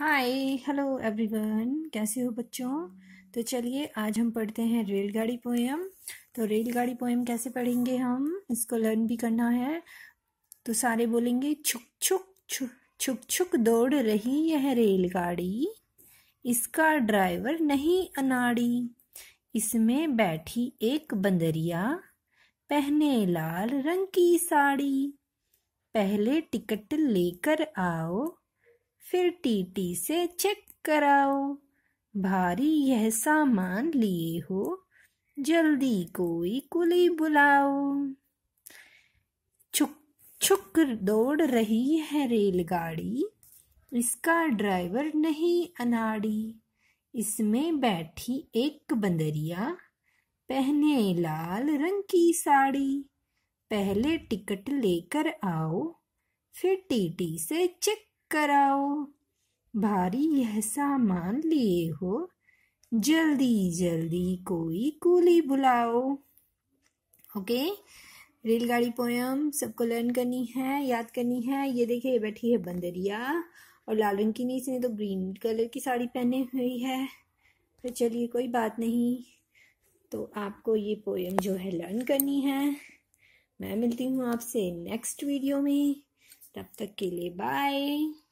hi hello everyone कैसे हो बच्चों तो चलिए आज हम पढ़ते हैं रेलगाड़ी पोएम तो रेलगाड़ी पोएम कैसे पढ़ेंगे हम इसको लर्न भी करना है तो सारे बोलेंगे छुक छुक छुक छुक छुक दौड़ रही यह रेलगाड़ी इसका ड्राइवर नहीं अनाड़ी इसमें बैठी एक बंदरिया पहने लाल रंग की साड़ी पहले टिकट लेकर आओ फिर टीटी से चेक कराओ भारी यह सामान लिए हो जल्दी कोई कुली बुलाओ छुक छुक दौड़ रही है रेलगाड़ी इसका ड्राइवर नहीं अनाड़ी इसमें बैठी एक बंदरिया पहने लाल रंग की साड़ी पहले टिकट लेकर आओ फिर टीटी से चेक कराओ भारी यह सामान लिए हो जल्दी जल्दी कोई कूली बुलाओ ओके रेलगाड़ी पोयम सबको लर्न करनी है याद करनी है ये देखिए बैठी है बंदरिया और लाल रंग की नहीं इसने तो ग्रीन कलर की साड़ी पहने हुई है तो चलिए कोई बात नहीं तो आपको ये पोयम जो है लर्न करनी है मैं मिलती हूँ आपसे नेक्स्ट वीडियो में तब तक के लिए बाय